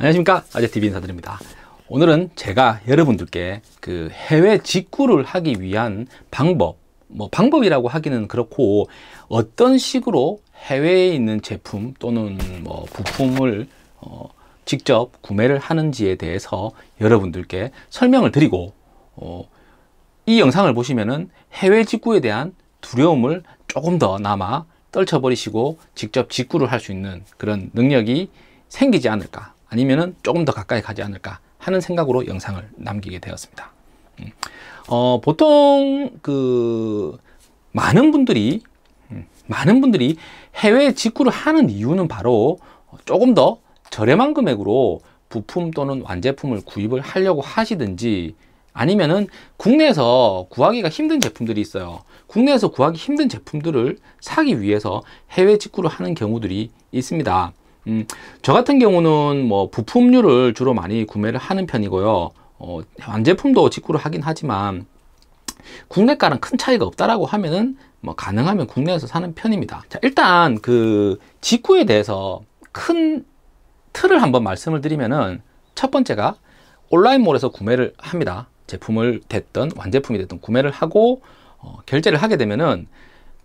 안녕하십니까 아재TV 인사드립니다 오늘은 제가 여러분들께 그 해외 직구를 하기 위한 방법 뭐 방법이라고 하기는 그렇고 어떤 식으로 해외에 있는 제품 또는 뭐 부품을 어 직접 구매를 하는지에 대해서 여러분들께 설명을 드리고 어이 영상을 보시면은 해외 직구에 대한 두려움을 조금 더 남아 떨쳐버리시고 직접 직구를 할 수 있는 그런 능력이 생기지 않을까 아니면 조금 더 가까이 가지 않을까 하는 생각으로 영상을 남기게 되었습니다. 음. 어, 보통 그 많은 분들이 음, 많은 분들이 해외 직구를 하는 이유는 바로 조금 더 저렴한 금액으로 부품 또는 완제품을 구입을 하려고 하시든지 아니면은 국내에서 구하기가 힘든 제품들이 있어요. 국내에서 구하기 힘든 제품들을 사기 위해서 해외 직구를 하는 경우들이 있습니다. 음, 저 같은 경우는 뭐 부품류를 주로 많이 구매를 하는 편이고요. 어, 완제품도 직구를 하긴 하지만 국내가랑 큰 차이가 없다라고 하면은 뭐 가능하면 국내에서 사는 편입니다. 자, 일단 그 직구에 대해서 큰 틀을 한번 말씀을 드리면은 첫 번째가 온라인몰에서 구매를 합니다. 제품을 됐던 완제품이 됐던 구매를 하고 어, 결제를 하게 되면은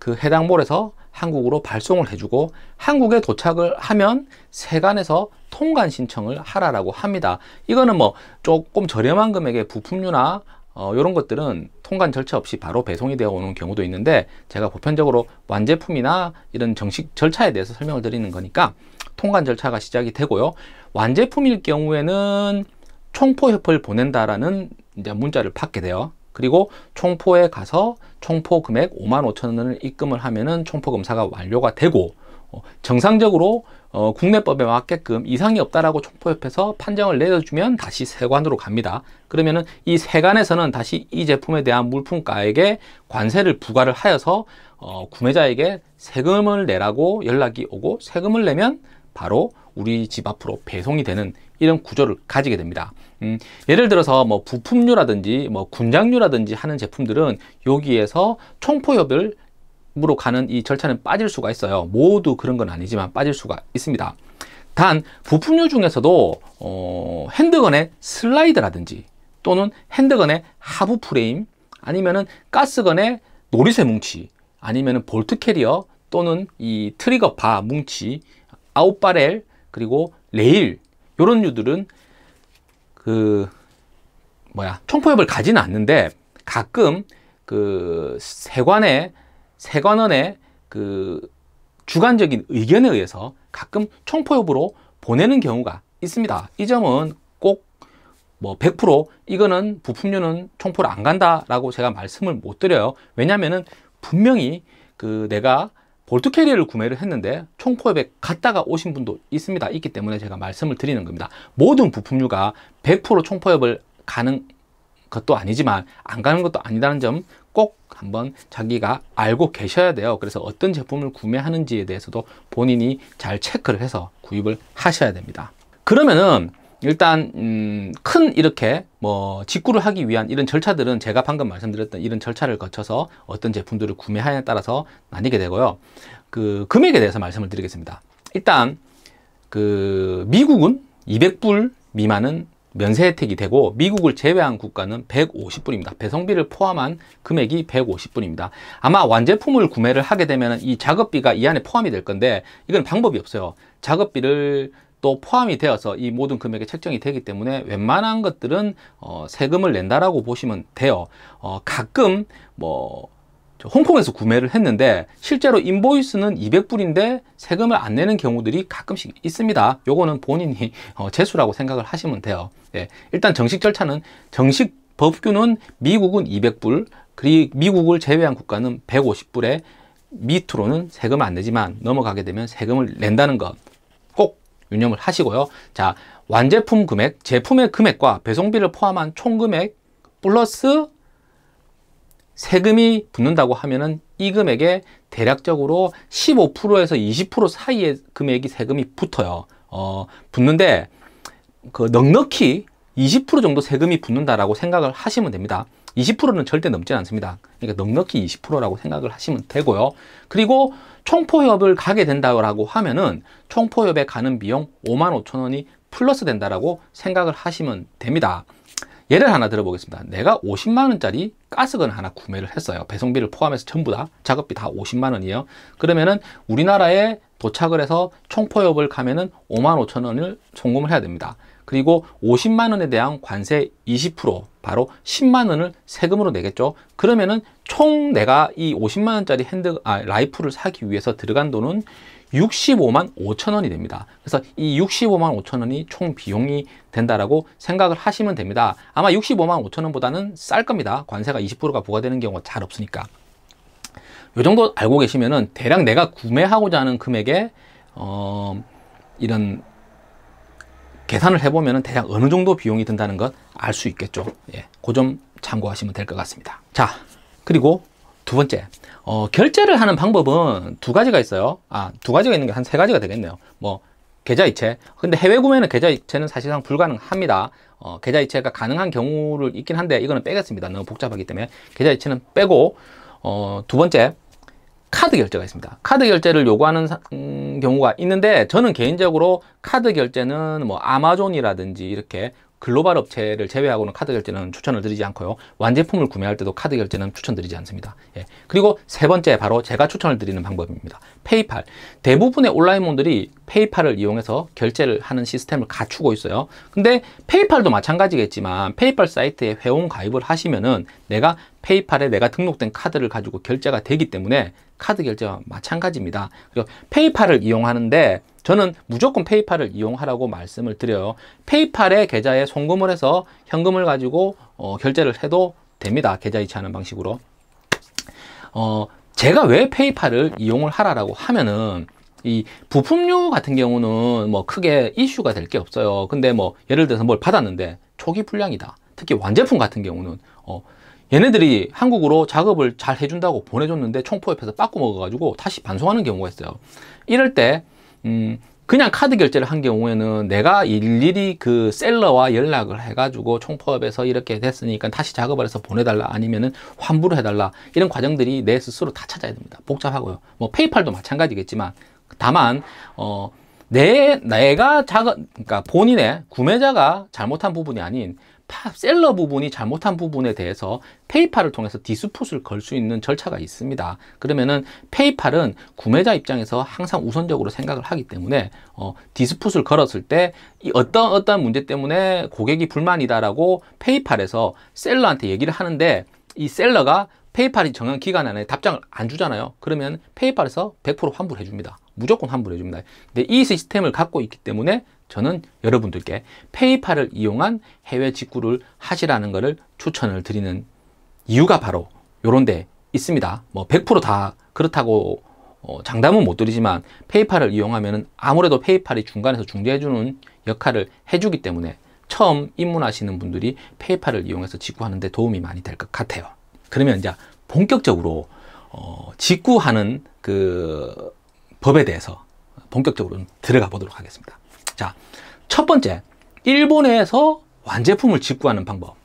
그 해당 몰에서 한국으로 발송을 해주고 한국에 도착을 하면 세관에서 통관 신청을 하라라고 합니다. 이거는 뭐 조금 저렴한 금액의 부품류나 어, 이런 것들은 통관 절차 없이 바로 배송이 되어 오는 경우도 있는데 제가 보편적으로 완제품이나 이런 정식 절차에 대해서 설명을 드리는 거니까 통관 절차가 시작이 되고요. 완제품일 경우에는 총포협을 보낸다라는 문자를 받게 돼요. 그리고 총포에 가서 총포 금액 5만 5천 원을 입금을 하면은 총포 검사가 완료가 되고 어, 정상적으로 어, 국내법에 맞게끔 이상이 없다라고 총포협에서 회 판정을 내려주면 다시 세관으로 갑니다. 그러면은 이 세관에서는 다시 이 제품에 대한 물품가액에 관세를 부과를 하여서 어, 구매자에게 세금을 내라고 연락이 오고 세금을 내면 바로 우리 집 앞으로 배송이 되는 이런 구조를 가지게 됩니다. 음, 예를 들어서 뭐 부품류라든지 뭐 군장류라든지 하는 제품들은 여기에서 총포협을 으로 가는 이 절차는 빠질 수가 있어요. 모두 그런 건 아니지만 빠질 수가 있습니다. 단 부품류 중에서도 어, 핸드건의 슬라이드라든지 또는 핸드건의 하부 프레임 아니면은 가스건의 노리쇠 뭉치 아니면은 볼트 캐리어 또는 이 트리거 바 뭉치 아웃바렐 그리고 레일 요런 유들은 그 뭐야 총포협을 가지는 않는데 가끔 그 세관의 세관원의 그 주관적인 의견에 의해서 가끔 총포협으로 보내는 경우가 있습니다. 이 점은 꼭 뭐 100% 이거는 부품료는 총포로 안 간다라고 제가 말씀을 못 드려요. 왜냐면은 분명히 그 내가 볼트 캐리어를 구매를 했는데 총포획에 갔다가 오신 분도 있습니다. 있기 때문에 제가 말씀을 드리는 겁니다. 모든 부품류가 100%총포협을 가는 것도 아니지만 안 가는 것도 아니다는 점 꼭 한번 자기가 알고 계셔야 돼요. 그래서 어떤 제품을 구매하는지에 대해서도 본인이 잘 체크를 해서 구입을 하셔야 됩니다. 그러면은 일단 음, 큰 이렇게 뭐 직구를 하기 위한 이런 절차들은 제가 방금 말씀드렸던 이런 절차를 거쳐서 어떤 제품들을 구매하냐에 따라서 나뉘게 되고요. 그 금액에 대해서 말씀을 드리겠습니다. 일단 그 미국은 200불 미만은 면세 혜택이 되고 미국을 제외한 국가는 150불입니다. 배송비를 포함한 금액이 150불입니다. 아마 완제품을 구매를 하게 되면 이 작업비가 이 안에 포함이 될 건데 이건 방법이 없어요. 작업비를 또 포함이 되어서 이 모든 금액에 책정이 되기 때문에 웬만한 것들은 어, 세금을 낸다라고 보시면 돼요. 어, 가끔 뭐 홍콩에서 구매를 했는데 실제로 인보이스는 200불인데 세금을 안 내는 경우들이 가끔씩 있습니다. 요거는 본인이 어, 재수라고 생각을 하시면 돼요. 예, 일단 정식 절차는 정식 법규는 미국은 200불, 그리고 미국을 제외한 국가는 150불에 밑으로는 세금을 안 내지만 넘어가게 되면 세금을 낸다는 것. 유념을 하시고요. 자, 완제품 금액, 제품의 금액과 배송비를 포함한 총 금액 플러스 세금이 붙는다고 하면은 이 금액에 대략적으로 15%에서 20% 사이의 금액이 세금이 붙어요. 어, 붙는데 그 넉넉히 20% 정도 세금이 붙는다라고 생각을 하시면 됩니다. 20%는 절대 넘지 않습니다. 그러니까 넉넉히 20%라고 생각을 하시면 되고요. 그리고 총포협을 가게 된다고 하면은 총포협에 가는 비용 5만 5천 원이 플러스 된다라고 생각을 하시면 됩니다. 예를 하나 들어보겠습니다. 내가 50만 원짜리 가스건 하나 구매를 했어요. 배송비를 포함해서 전부 다 작업비 다 50만 원이에요. 그러면은 우리나라에 도착을 해서 총포협을 가면은 5만 5천 원을 송금을 해야 됩니다. 그리고 50만 원에 대한 관세 20% 바로 10만 원을 세금으로 내겠죠. 그러면은 총 내가 이 50만 원짜리 핸드 아, 라이프를 사기 위해서 들어간 돈은 65만 5천 원이 됩니다. 그래서 이 65만 5천 원이 총 비용이 된다라고 생각을 하시면 됩니다. 아마 65만 5천 원보다는 쌀 겁니다. 관세가 20%가 부과되는 경우가 잘 없으니까. 요 정도 알고 계시면은 대략 내가 구매하고자 하는 금액에 어 이런 계산을 해보면 대략 어느 정도 비용이 든다는 것 알 수 있겠죠. 예, 그점 참고하시면 될 것 같습니다. 자, 그리고 두 번째, 어, 결제를 하는 방법은 두 가지가 있어요. 아, 두 가지가 있는 게 한 세 가지가 되겠네요. 뭐, 계좌이체. 근데 해외 구매는 계좌이체는 사실상 불가능합니다. 어, 계좌이체가 가능한 경우를 있긴 한데, 이거는 빼겠습니다. 너무 복잡하기 때문에. 계좌이체는 빼고, 어, 두 번째, 카드 결제가 있습니다. 카드 결제를 요구하는 사, 음, 경우가 있는데 저는 개인적으로 카드 결제는 뭐 아마존이라든지 이렇게 글로벌 업체를 제외하고는 카드 결제는 추천을 드리지 않고요. 완제품을 구매할 때도 카드 결제는 추천드리지 않습니다. 예. 그리고 세 번째 바로 제가 추천을 드리는 방법입니다. 페이팔. 대부분의 온라인몬들이 페이팔을 이용해서 결제를 하는 시스템을 갖추고 있어요. 근데 페이팔도 마찬가지겠지만 페이팔 사이트에 회원 가입을 하시면은 내가 페이팔에 내가 등록된 카드를 가지고 결제가 되기 때문에 카드 결제와 마찬가지입니다. 그리고 페이팔을 이용하는데 저는 무조건 페이팔을 이용하라고 말씀을 드려요. 페이팔의 계좌에 송금을 해서 현금을 가지고 어, 결제를 해도 됩니다. 계좌 이체하는 방식으로. 어, 제가 왜 페이팔을 이용을 하라라고 하면은 이부품류 같은 경우는 뭐 크게 이슈가 될 게 없어요. 근데 뭐 예를 들어서 뭘 받았는데 초기 불량이다. 특히 완제품 같은 경우는 어, 얘네들이 한국으로 작업을 잘 해준다고 보내줬는데 총포 옆에서 빠꾸 먹어가지고 다시 반송하는 경우가 있어요. 이럴 때 음, 그냥 카드 결제를 한 경우에는 내가 일일이 그 셀러와 연락을 해가지고 총포업에서 이렇게 됐으니까 다시 작업을 해서 보내달라 아니면은 환불을 해달라 이런 과정들이 내 스스로 다 찾아야 됩니다. 복잡하고요. 뭐 페이팔도 마찬가지겠지만 다만 어내 내가 작업 그러니까 본인의 구매자가 잘못한 부분이 아닌 셀러 부분이 잘못한 부분에 대해서 페이팔을 통해서 디스풋을 걸 수 있는 절차가 있습니다. 그러면은 페이팔은 구매자 입장에서 항상 우선적으로 생각을 하기 때문에 어, 디스풋을 걸었을 때이 어떤 어떤 문제 때문에 고객이 불만이다라고 페이팔에서 셀러한테 얘기를 하는데 이 셀러가 페이팔이 정한 기간 안에 답장을 안 주잖아요. 그러면 페이팔에서 100% 환불해 줍니다. 무조건 환불해 줍니다. 근데 이 시스템을 갖고 있기 때문에 저는 여러분들께 페이팔을 이용한 해외 직구를 하시라는 것을 추천을 드리는 이유가 바로 요런 데 있습니다. 뭐 100%다 그렇다고 어 장담은 못 드리지만 페이팔을 이용하면 아무래도 페이팔이 중간에서 중재해주는 역할을 해주기 때문에 처음 입문하시는 분들이 페이팔을 이용해서 직구하는 데 도움이 많이 될 것 같아요. 그러면 이제 본격적으로 어 직구하는 그 법에 대해서 본격적으로 들어가 보도록 하겠습니다. 자, 첫 번째, 일본에서 완제품을 직구하는 방법.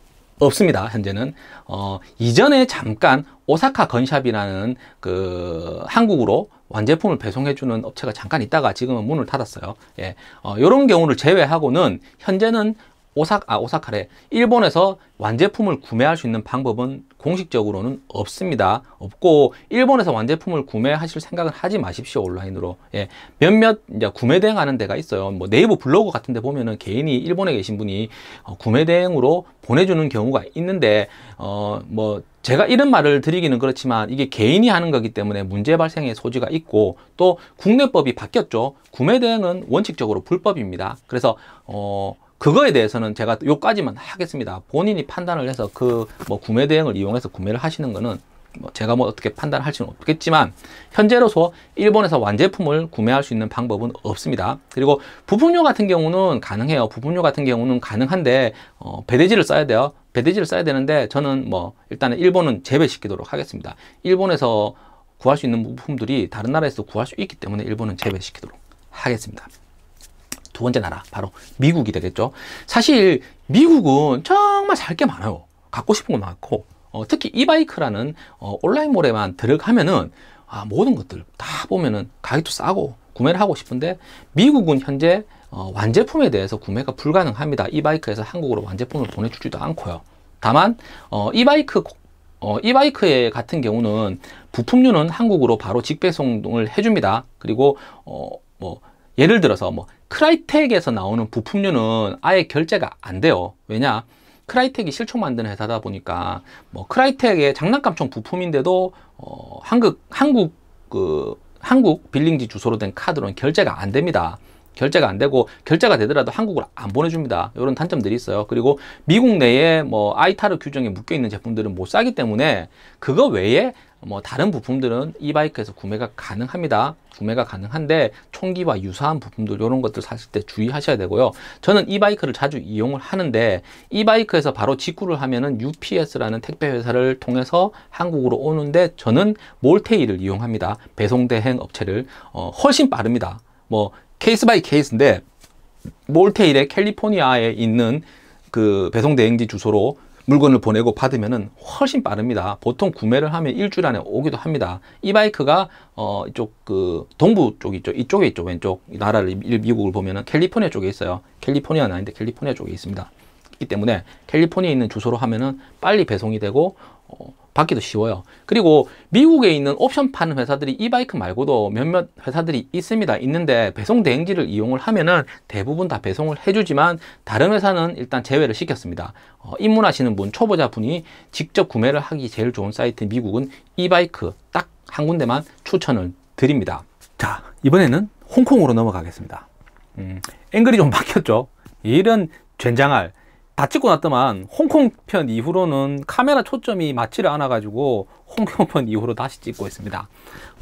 없습니다. 현재는 어, 이전에 잠깐 오사카 건샵이라는 그 한국으로 완제품을 배송해주는 업체가 잠깐 있다가 지금은 문을 닫았어요. 예, 어, 이런 경우를 제외하고는 현재는 오사, 아, 오사카래 일본에서 완제품을 구매할 수 있는 방법은 공식적으로는 없습니다. 없고 일본에서 완제품을 구매하실 생각은 하지 마십시오 온라인으로. 예, 몇몇 이제 구매 대행하는 데가 있어요. 뭐 네이버 블로그 같은데 보면은 개인이 일본에 계신 분이 어, 구매 대행으로 보내주는 경우가 있는데 어뭐 제가 이런 말을 드리기는 그렇지만 이게 개인이 하는 거기 때문에 문제 발생의 소지가 있고 또 국내법이 바뀌었죠. 구매 대행은 원칙적으로 불법입니다. 그래서 어 그거에 대해서는 제가 요까지만 하겠습니다. 본인이 판단을 해서 그 뭐 구매 대행을 이용해서 구매를 하시는 거는 뭐 제가 뭐 어떻게 판단할 수는 없겠지만 현재로서 일본에서 완제품을 구매할 수 있는 방법은 없습니다 그리고 부품료 같은 경우는 가능해요 부품료 같은 경우는 가능한데 어, 배대지를 써야 돼요 배대지를 써야 되는데 저는 뭐 일단은 일본은 제외시키도록 하겠습니다 일본에서 구할 수 있는 부품들이 다른 나라에서 구할 수 있기 때문에 일본은 제외시키도록 하겠습니다 두 번째 나라 바로 미국이 되겠죠. 사실 미국은 정말 살 게 많아요. 갖고 싶은 거 많고 어, 특히 이바이크라는 어, 온라인몰에만 들어가면은 아, 모든 것들 다 보면은 가격도 싸고 구매를 하고 싶은데 미국은 현재 어, 완제품에 대해서 구매가 불가능합니다. 이바이크에서 한국으로 완제품을 보내주지도 않고요. 다만 어, 이바이크 어, 이바이크의 같은 경우는 부품류는 한국으로 바로 직배송을 해줍니다. 그리고 어, 뭐 예를 들어서 뭐 크라이텍에서 나오는 부품류는 아예 결제가 안 돼요. 왜냐? 크라이텍이 실총 만드는 회사다 보니까 뭐 크라이텍의 장난감총 부품인데도 어 한국 한국 그 한국 빌링지 주소로 된 카드로는 결제가 안 됩니다. 결제가 안 되고 결제가 되더라도 한국으로안 보내줍니다. 이런 단점들이 있어요. 그리고 미국 내에 뭐 아이타르 규정에 묶여 있는 제품들은 못 사기 때문에 그거 외에 뭐 다른 부품들은 이바이크에서 구매가 가능합니다. 구매가 가능한데 총기와 유사한 부품들 이런 것들 사실 때 주의하셔야 되고요. 저는 이바이크를 자주 이용을 하는데 이바이크에서 바로 직구를 하면은 UPS라는 택배 회사를 통해서 한국으로 오는데 저는 몰테이를 이용합니다. 배송 대행 업체를 어, 훨씬 빠릅니다. 뭐 케이스 바이 케이스인데 몰테일의 캘리포니아에 있는 그 배송 대행지 주소로 물건을 보내고 받으면 훨씬 빠릅니다. 보통 구매를 하면 일주일 안에 오기도 합니다. 이 바이크가 어 이쪽 그 동부 쪽 있죠. 이쪽에 있죠. 왼쪽 나라를 미국을 보면 캘리포니아 쪽에 있어요. 캘리포니아는 아닌데 캘리포니아 쪽에 있습니다. 이 때문에 캘리포니아에 있는 주소로 하면 빨리 배송이 되고 어, 받기도 쉬워요. 그리고 미국에 있는 옵션 파는 회사들이 이바이크 말고도 몇몇 회사들이 있습니다. 있는데 배송 대행지를 이용을 하면은 대부분 다 배송을 해주지만 다른 회사는 일단 제외를 시켰습니다. 어, 입문하시는 분, 초보자분이 직접 구매를 하기 제일 좋은 사이트 미국은 이바이크 딱 한 군데만 추천을 드립니다. 자, 이번에는 홍콩으로 넘어가겠습니다. 음, 앵글이 좀 바뀌었죠? 이런 젠장할 다 찍고 났더만 홍콩 편 이후로는 카메라 초점이 맞지를 않아 가지고 홍콩 편 이후로 다시 찍고 있습니다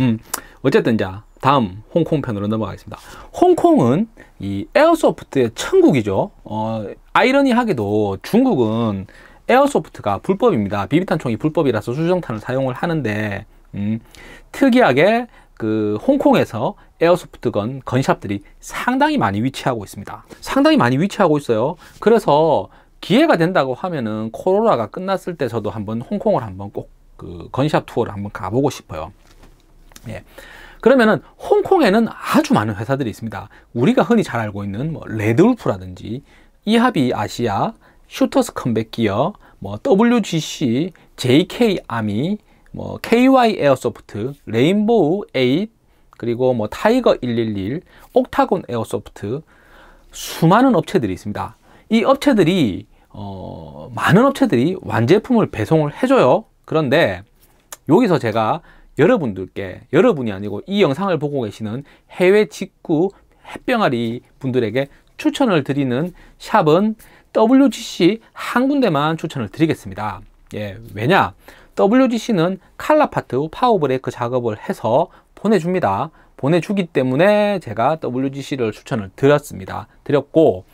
음 어쨌든 이 다음 홍콩 편으로 넘어가겠습니다 홍콩은 이 에어소프트의 천국이죠 어 아이러니하게도 중국은 에어소프트가 불법입니다 비비탄 총이 불법이라서 수정탄을 사용을 하는데 음, 특이하게 그 홍콩에서 에어소프트건 건샵들이 상당히 많이 위치하고 있습니다 상당히 많이 위치하고 있어요 그래서 기회가 된다고 하면은 코로나가 끝났을 때 저도 한번 홍콩을 한번 꼭 그 건샵 투어를 한번 가보고 싶어요. 예. 그러면은 홍콩에는 아주 많은 회사들이 있습니다. 우리가 흔히 잘 알고 있는 뭐 레드울프라든지 이하비 아시아, 슈터스 컴백 기어, 뭐 WGC, JK 아미, 뭐 KY 에어소프트, 레인보우 8, 그리고 뭐 타이거 111, 옥타곤 에어소프트 수많은 업체들이 있습니다. 이 업체들이 어, 많은 업체들이 완제품을 배송을 해줘요. 그런데 여기서 제가 여러분들께 여러분이 아니고 이 영상을 보고 계시는 해외 직구 햇병아리 분들에게 추천을 드리는 샵은 WGC 한 군데만 추천을 드리겠습니다. 예, 왜냐? WGC는 칼라파트 파워브레이크 작업을 해서 보내줍니다. 보내주기 때문에 제가 WGC를 추천을 드렸습니다. 드렸고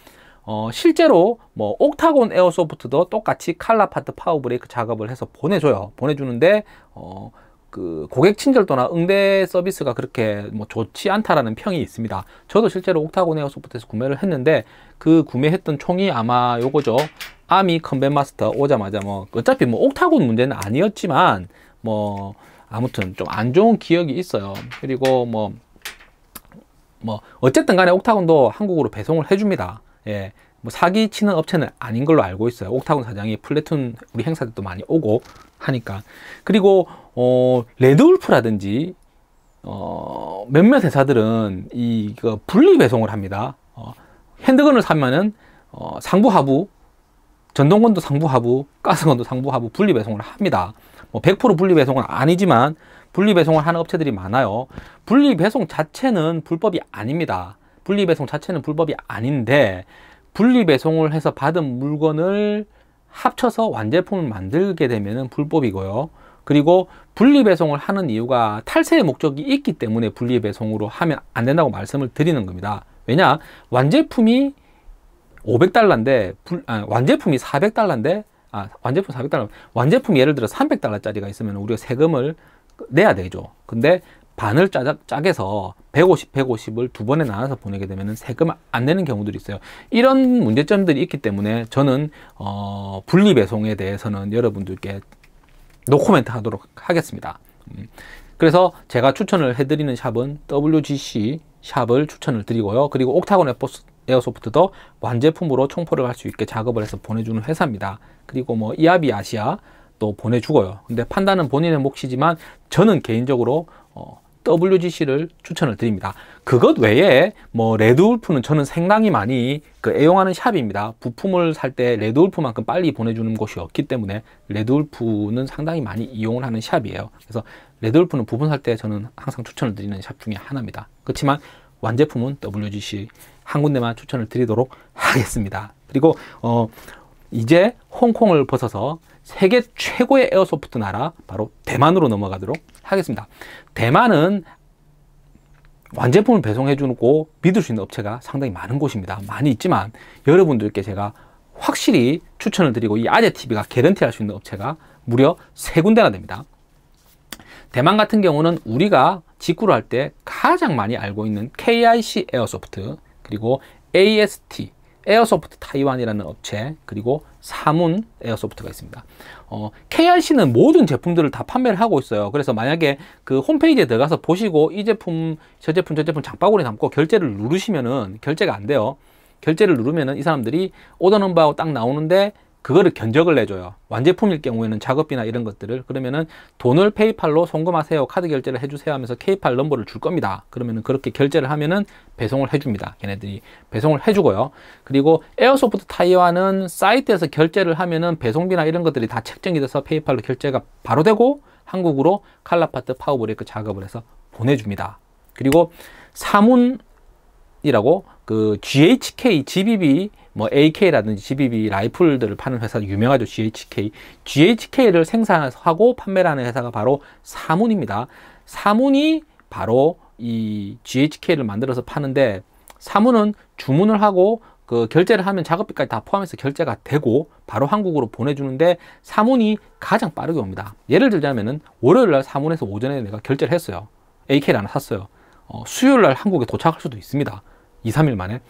어, 실제로 뭐 옥타곤 에어소프트도 똑같이 칼라 파트 파워 브레이크 작업을 해서 보내줘요. 보내주는데 어, 그 고객 친절도나 응대 서비스가 그렇게 뭐 좋지 않다라는 평이 있습니다. 저도 실제로 옥타곤 에어소프트에서 구매를 했는데 그 구매했던 총이 아마 요거죠. 아미 컨벤 마스터 오자마자 뭐 어차피 뭐 옥타곤 문제는 아니었지만 뭐 아무튼 좀 안 좋은 기억이 있어요. 그리고 뭐뭐 뭐 어쨌든 간에 옥타곤도 한국으로 배송을 해줍니다. 예, 뭐 사기 치는 업체는 아닌 걸로 알고 있어요. 옥타곤 사장이 플래툰 우리 행사 들도 많이 오고 하니까. 그리고 어, 레드울프라든지 어, 몇몇 회사들은 이거 그 분리 배송을 합니다. 어, 핸드건을 사면은 어, 상부 하부 전동건도 상부 하부 가스건도 상부 하부 분리 배송을 합니다. 뭐100% 분리 배송은 아니지만 분리 배송을 하는 업체들이 많아요. 분리 배송 자체는 불법이 아닙니다. 분리배송 자체는 불법이 아닌데 분리배송을 해서 받은 물건을 합쳐서 완제품을 만들게 되면 불법이고요. 그리고 분리배송을 하는 이유가 탈세의 목적이 있기 때문에 분리배송으로 하면 안 된다고 말씀을 드리는 겁니다. 왜냐? 완제품이 500달러인데 불, 아, 완제품이 400달러인데 아, 완제품 400달러 완제품 예를 들어 300달러짜리가 있으면 우리가 세금을 내야 되죠. 근데 반을 짜자, 짜게서 150, 150을 두 번에 나눠서 보내게 되면 세금 안 내는 경우들이 있어요. 이런 문제점들이 있기 때문에 저는 어, 분리배송에 대해서는 여러분들께 노코멘트 하도록 하겠습니다. 음. 그래서 제가 추천을 해드리는 샵은 WGC 샵을 추천을 드리고요. 그리고 옥타곤 에포스, 에어소프트도 완제품으로 총포를 할 수 있게 작업을 해서 보내주는 회사입니다. 그리고 뭐 이아비 아시아 또 보내주고요. 근데 판단은 본인의 몫이지만 저는 개인적으로 어, WGC를 추천을 드립니다. 그것 외에 뭐 레드울프는 저는 생각이 많이 그 애용하는 샵입니다. 부품을 살 때 레드울프만큼 빨리 보내주는 곳이 없기 때문에 레드울프는 상당히 많이 이용을 하는 샵이에요. 그래서 레드울프는 부분살 때 저는 항상 추천을 드리는 샵 중에 하나입니다. 그렇지만 완제품은 WGC 한 군데만 추천을 드리도록 하겠습니다. 그리고 어 이제 홍콩을 벗어서 세계 최고의 에어소프트 나라 바로 대만으로 넘어가도록 하겠습니다. 대만은 완제품을 배송해주고 믿을 수 있는 업체가 상당히 많은 곳입니다. 많이 있지만 여러분들께 제가 확실히 추천을 드리고 이 아재TV가 개런티 할 수 있는 업체가 무려 세 군데나 됩니다. 대만 같은 경우는 우리가 직구를 할 때 가장 많이 알고 있는 KIC 에어소프트 그리고 AST 에어소프트 타이완이라는 업체 그리고 사문 에어소프트가 있습니다. 어, KRC는 모든 제품들을 다 판매를 하고 있어요. 그래서 만약에 그 홈페이지에 들어가서 보시고 이 제품 저 제품 저 제품 장바구니에 담고 결제를 누르시면은 결제가 안 돼요. 결제를 누르면은 이 사람들이 오더 넘버하고 딱 나오는데 그거를 견적을 내줘요. 완제품일 경우에는 작업비나 이런 것들을 그러면은 돈을 페이팔로 송금하세요. 카드 결제를 해주세요 하면서 케이팔 넘버를 줄 겁니다. 그러면은 그렇게 결제를 하면은 배송을 해줍니다. 걔네들이 배송을 해주고요. 그리고 에어소프트 타이완는 사이트에서 결제를 하면은 배송비나 이런 것들이 다 책정이 돼서 페이팔로 결제가 바로 되고 한국으로 칼라파트 파워브레이크 작업을 해서 보내줍니다. 그리고 사문이라고 그 GHK, GBB 뭐 AK라든지 GBB 라이플들을 파는 회사 유명하죠. GHK. GHK를 생산하고 판매 하는 회사가 바로 사문입니다. 사문이 바로 이 GHK를 만들어서 파는데 사문은 주문을 하고 그 결제를 하면 작업비까지 다 포함해서 결제가 되고 바로 한국으로 보내주는데 사문이 가장 빠르게 옵니다. 예를 들자면은 월요일 날 사문에서 오전에 내가 결제를 했어요. AK를 하나 샀어요. 어, 수요일 날 한국에 도착할 수도 있습니다. 2, 3일 만에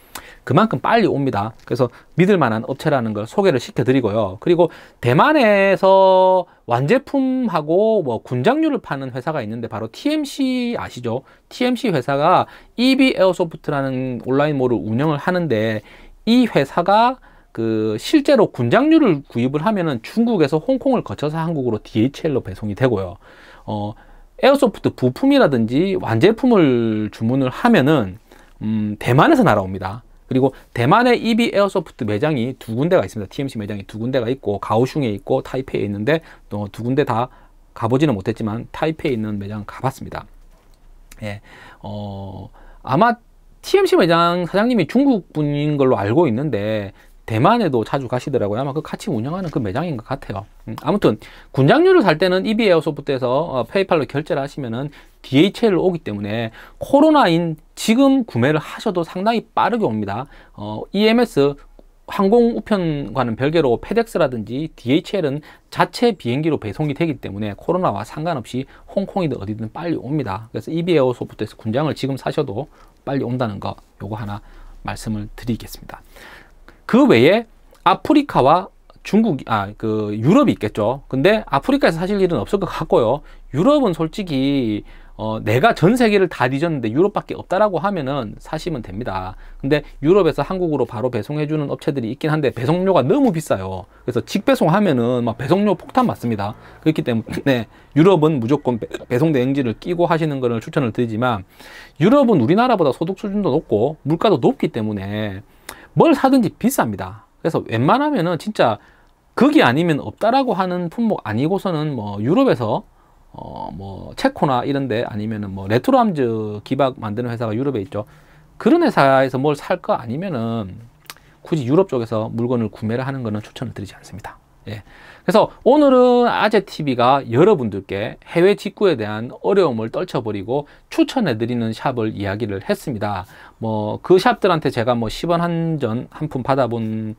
그만큼 빨리 옵니다. 그래서 믿을 만한 업체라는 걸 소개를 시켜드리고요. 그리고 대만에서 완제품하고 뭐 군장류를 파는 회사가 있는데 바로 TMC 아시죠? TMC 회사가 EB 에어소프트라는 온라인몰을 운영을 하는데 이 회사가 그 실제로 군장류를 구입을 하면은 중국에서 홍콩을 거쳐서 한국으로 DHL로 배송이 되고요. 어 에어소프트 부품이라든지 완제품을 주문을 하면은 음, 대만에서 날아옵니다. 그리고 대만의 EB 에어소프트 매장이 두 군데가 있습니다. TMC 매장이 두 군데가 있고 가오슝에 있고 타이페이에 있는데 또 두 군데 다 가보지는 못했지만 타이페이에 있는 매장 가봤습니다. 예, 어, 아마 TMC 매장 사장님이 중국 분인 걸로 알고 있는데 대만에도 자주 가시더라고요. 아마 그 같이 운영하는 그 매장인 것 같아요. 음, 아무튼 군장류를 살 때는 EB 에어소프트에서 어, 페이팔로 결제를 하시면은 DHL로 오기 때문에 코로나인 지금 구매를 하셔도 상당히 빠르게 옵니다. 어, EMS 항공 우편과는 별개로 페덱스라든지 DHL은 자체 비행기로 배송이 되기 때문에 코로나와 상관없이 홍콩이든 어디든 빨리 옵니다. 그래서 이비에어 소프트에서 군장을 지금 사셔도 빨리 온다는 거 요거 하나 말씀을 드리겠습니다. 그 외에 아프리카와 중국, 아, 그, 유럽이 있겠죠. 근데 아프리카에서 사실 일은 없을 것 같고요. 유럽은 솔직히 어, 내가 전 세계를 다 뒤졌는데 유럽밖에 없다라고 하면은 사시면 됩니다. 근데 유럽에서 한국으로 바로 배송해주는 업체들이 있긴 한데 배송료가 너무 비싸요. 그래서 직배송하면은 막 배송료 폭탄 맞습니다. 그렇기 때문에 유럽은 무조건 배송 대행지를 끼고 하시는 것을 추천을 드리지만 유럽은 우리나라보다 소득 수준도 높고 물가도 높기 때문에 뭘 사든지 비쌉니다. 그래서 웬만하면은 진짜 그게 아니면 없다라고 하는 품목 아니고서는 뭐 유럽에서 어, 뭐 체코나 이런데 아니면은 뭐 레트로함즈 기박 만드는 회사가 유럽에 있죠. 그런 회사에서 뭘 살 거 아니면은 굳이 유럽 쪽에서 물건을 구매를 하는 거는 추천을 드리지 않습니다. 예. 그래서 오늘은 아재TV가 여러분들께 해외 직구에 대한 어려움을 떨쳐버리고 추천해드리는 샵을 이야기를 했습니다. 뭐, 그 샵들한테 제가 뭐 10원 한전 한 품 받아본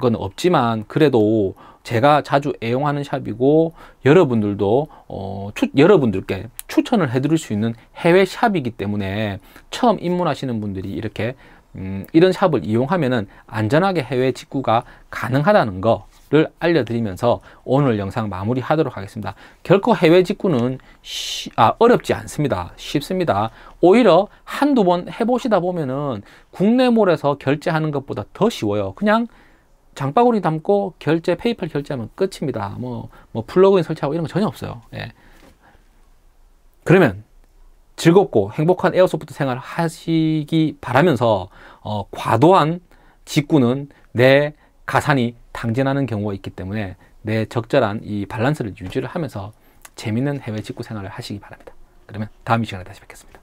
건 없지만, 그래도 제가 자주 애용하는 샵이고 여러분들도 어, 추, 여러분들께 추천을 해드릴 수 있는 해외 샵이기 때문에 처음 입문하시는 분들이 이렇게 음, 이런 샵을 이용하면 안전하게 해외 직구가 가능하다는 거를 알려드리면서 오늘 영상 마무리 하도록 하겠습니다. 결코 해외 직구는 쉬, 아, 어렵지 않습니다. 쉽습니다. 오히려 한두 번 해보시다 보면은 국내몰에서 결제하는 것보다 더 쉬워요. 그냥 장바구니 담고 결제 페이팔 결제하면 끝입니다. 뭐, 뭐 플러그인 설치하고 이런 거 전혀 없어요. 예. 그러면 즐겁고 행복한 에어소프트 생활 하시기 바라면서 어, 과도한 직구는 내 가산이 당진하는 경우가 있기 때문에 내 적절한 이 밸런스를 유지를 하면서 재밌는 해외 직구 생활을 하시기 바랍니다. 그러면 다음 시간에 다시 뵙겠습니다.